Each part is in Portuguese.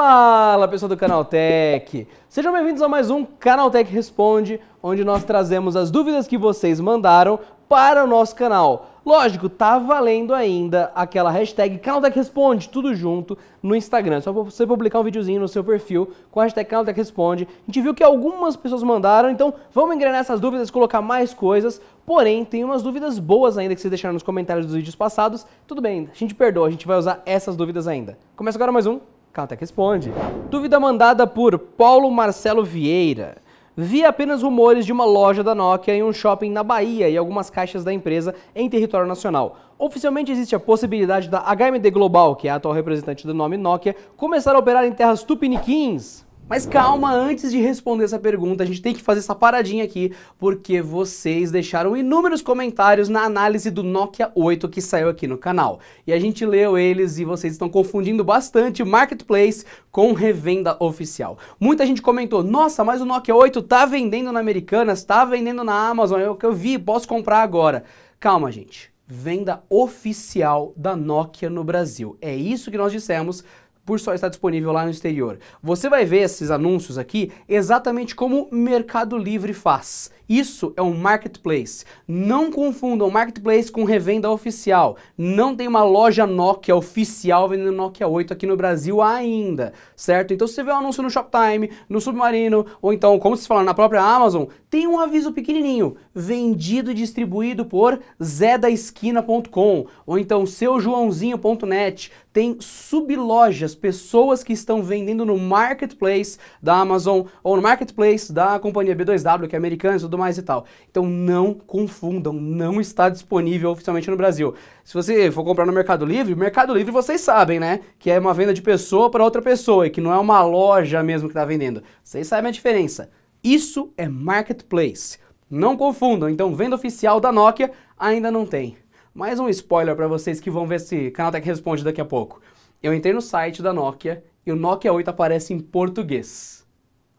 Fala pessoal do Canal Tech. Sejam bem-vindos a mais um Canal Tech Responde, onde nós trazemos as dúvidas que vocês mandaram para o nosso canal. Lógico, tá valendo ainda aquela hashtag Canal Tech Responde, tudo junto, no Instagram. Só você publicar um videozinho no seu perfil com a hashtag Tech Responde. A gente viu que algumas pessoas mandaram, então vamos engrenar essas dúvidas, colocar mais coisas. Porém, tem umas dúvidas boas ainda que vocês deixaram nos comentários dos vídeos passados. Tudo bem, a gente perdoa, a gente vai usar essas dúvidas ainda. Começa agora mais um Caltech responde. Dúvida mandada por Paulo Marcelo Vieira. Vi apenas rumores de uma loja da Nokia em um shopping na Bahia e algumas caixas da empresa em território nacional. Oficialmente existe a possibilidade da HMD Global, que é a atual representante do nome Nokia, começar a operar em terras tupiniquins. Mas calma, antes de responder essa pergunta, a gente tem que fazer essa paradinha aqui, porque vocês deixaram inúmeros comentários na análise do Nokia 8 que saiu aqui no canal. E a gente leu eles e vocês estão confundindo bastante Marketplace com revenda oficial. Muita gente comentou, nossa, mas o Nokia 8 tá vendendo na Americanas, tá vendendo na Amazon, é o que eu vi, posso comprar agora. Calma, gente. Venda oficial da Nokia no Brasil. É isso que nós dissemos por só estar disponível lá no exterior. Você vai ver esses anúncios aqui exatamente como Mercado Livre faz. Isso é um marketplace. Não confundam marketplace com revenda oficial. Não tem uma loja Nokia oficial vendendo Nokia 8 aqui no Brasil ainda, certo? Então se você vê um anúncio no Shoptime, no Submarino, ou então, como se fala na própria Amazon, tem um aviso pequenininho, vendido e distribuído por zedaesquina.com, ou então seujoãozinho.net, tem sublojas pessoas que estão vendendo no marketplace da Amazon ou no marketplace da companhia B2W, que é americana e tudo mais e tal. Então não confundam, não está disponível oficialmente no Brasil. Se você for comprar no Mercado Livre, Mercado Livre vocês sabem, né? Que é uma venda de pessoa para outra pessoa e que não é uma loja mesmo que está vendendo. Vocês sabem a diferença. Isso é marketplace. Não confundam, então venda oficial da Nokia ainda não tem. Mais um spoiler para vocês que vão ver se que Responde daqui a pouco. Eu entrei no site da Nokia e o Nokia 8 aparece em português.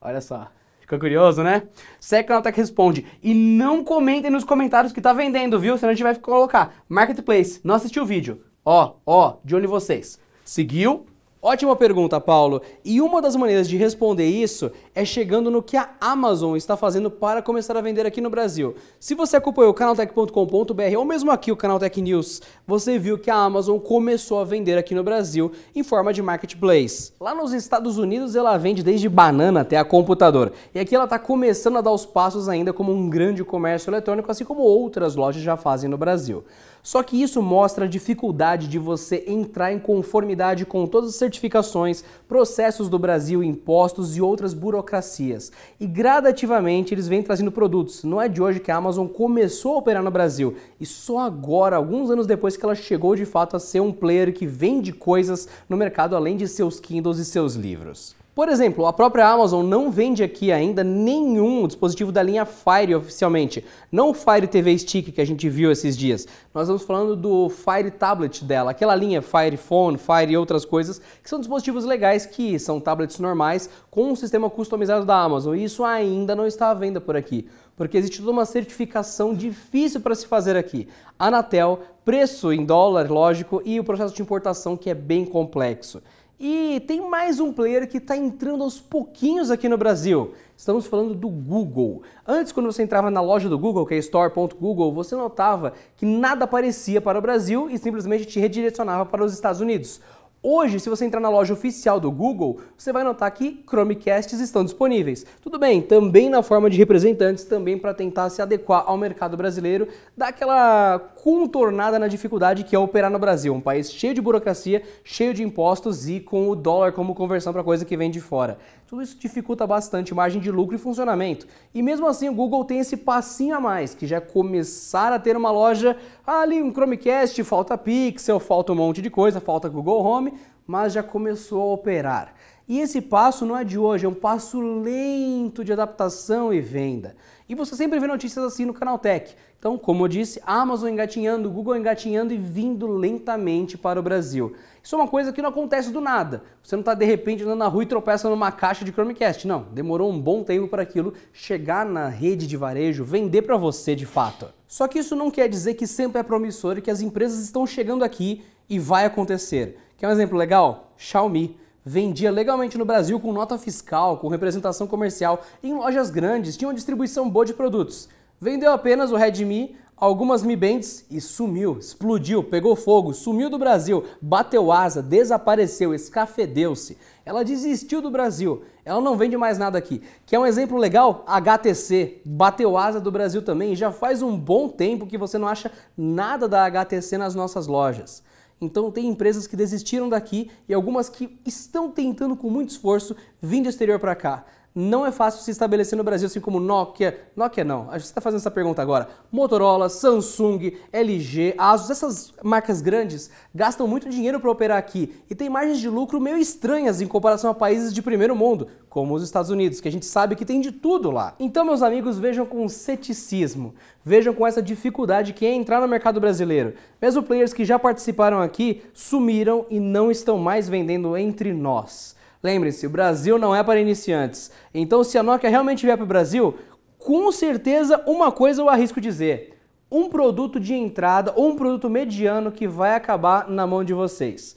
Olha só. Ficou curioso, né? Secnotec responde. E não comentem nos comentários que tá vendendo, viu? Senão a gente vai colocar. Marketplace, não assistiu o vídeo. Ó, ó, de onde vocês? Seguiu, Ótima pergunta, Paulo. E uma das maneiras de responder isso é chegando no que a Amazon está fazendo para começar a vender aqui no Brasil. Se você acompanhou o canaltech.com.br ou mesmo aqui o Canaltech News, você viu que a Amazon começou a vender aqui no Brasil em forma de marketplace. Lá nos Estados Unidos ela vende desde banana até a computador. E aqui ela está começando a dar os passos ainda como um grande comércio eletrônico, assim como outras lojas já fazem no Brasil. Só que isso mostra a dificuldade de você entrar em conformidade com todas as certificações, processos do Brasil, impostos e outras burocracias. E gradativamente eles vêm trazendo produtos. Não é de hoje que a Amazon começou a operar no Brasil e só agora, alguns anos depois que ela chegou de fato a ser um player que vende coisas no mercado além de seus Kindles e seus livros. Por exemplo, a própria Amazon não vende aqui ainda nenhum dispositivo da linha Fire oficialmente. Não o Fire TV Stick que a gente viu esses dias. Nós estamos falando do Fire Tablet dela, aquela linha Fire Phone, Fire e outras coisas, que são dispositivos legais que são tablets normais com um sistema customizado da Amazon. E isso ainda não está à venda por aqui porque existe toda uma certificação difícil para se fazer aqui. Anatel, preço em dólar, lógico, e o processo de importação que é bem complexo. E tem mais um player que está entrando aos pouquinhos aqui no Brasil. Estamos falando do Google. Antes, quando você entrava na loja do Google, que é store.google, você notava que nada aparecia para o Brasil e simplesmente te redirecionava para os Estados Unidos. Hoje, se você entrar na loja oficial do Google, você vai notar que Chromecasts estão disponíveis. Tudo bem, também na forma de representantes, também para tentar se adequar ao mercado brasileiro, dar aquela contornada na dificuldade que é operar no Brasil, um país cheio de burocracia, cheio de impostos e com o dólar como conversão para coisa que vem de fora. Tudo isso dificulta bastante margem de lucro e funcionamento. E mesmo assim, o Google tem esse passinho a mais, que já é começar a ter uma loja ali, um Chromecast, falta Pixel, falta um monte de coisa, falta Google Home mas já começou a operar. E esse passo não é de hoje, é um passo lento de adaptação e venda. E você sempre vê notícias assim no canal Tech Então, como eu disse, Amazon engatinhando, Google engatinhando e vindo lentamente para o Brasil. Isso é uma coisa que não acontece do nada. Você não está de repente andando na rua e tropeça numa caixa de Chromecast. Não, demorou um bom tempo para aquilo chegar na rede de varejo, vender para você de fato. Só que isso não quer dizer que sempre é promissor e que as empresas estão chegando aqui e vai acontecer. Quer um exemplo legal? Xiaomi. Vendia legalmente no Brasil com nota fiscal, com representação comercial, em lojas grandes, tinha uma distribuição boa de produtos. Vendeu apenas o Redmi, algumas Mi Bands e sumiu, explodiu, pegou fogo, sumiu do Brasil, bateu asa, desapareceu, escafedeu-se. Ela desistiu do Brasil, ela não vende mais nada aqui. Que é um exemplo legal? HTC, bateu asa do Brasil também, já faz um bom tempo que você não acha nada da HTC nas nossas lojas. Então tem empresas que desistiram daqui e algumas que estão tentando com muito esforço vir do exterior para cá não é fácil se estabelecer no Brasil, assim como Nokia, Nokia não, a está fazendo essa pergunta agora, Motorola, Samsung, LG, Asus, essas marcas grandes gastam muito dinheiro para operar aqui e tem margens de lucro meio estranhas em comparação a países de primeiro mundo, como os Estados Unidos, que a gente sabe que tem de tudo lá. Então, meus amigos, vejam com ceticismo, vejam com essa dificuldade que é entrar no mercado brasileiro. Mesmo players que já participaram aqui sumiram e não estão mais vendendo entre nós. Lembre-se, o Brasil não é para iniciantes. Então, se a Nokia realmente vier para o Brasil, com certeza uma coisa eu arrisco dizer: um produto de entrada ou um produto mediano que vai acabar na mão de vocês.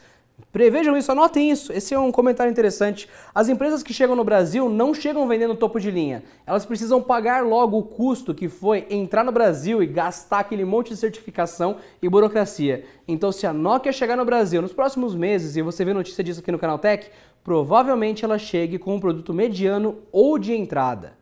Prevejam isso, anotem isso. Esse é um comentário interessante. As empresas que chegam no Brasil não chegam vendendo topo de linha. Elas precisam pagar logo o custo que foi entrar no Brasil e gastar aquele monte de certificação e burocracia. Então, se a Nokia chegar no Brasil nos próximos meses e você vê notícia disso aqui no canal Tech, provavelmente ela chegue com um produto mediano ou de entrada.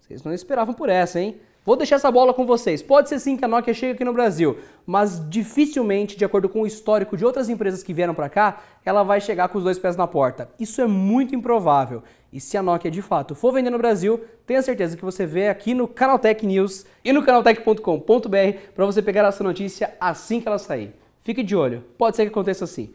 Vocês não esperavam por essa, hein? Vou deixar essa bola com vocês. Pode ser sim que a Nokia chegue aqui no Brasil, mas dificilmente, de acordo com o histórico de outras empresas que vieram para cá, ela vai chegar com os dois pés na porta. Isso é muito improvável. E se a Nokia de fato for vender no Brasil, tenha certeza que você vê aqui no Canaltech News e no canaltech.com.br para você pegar essa notícia assim que ela sair. Fique de olho, pode ser que aconteça assim.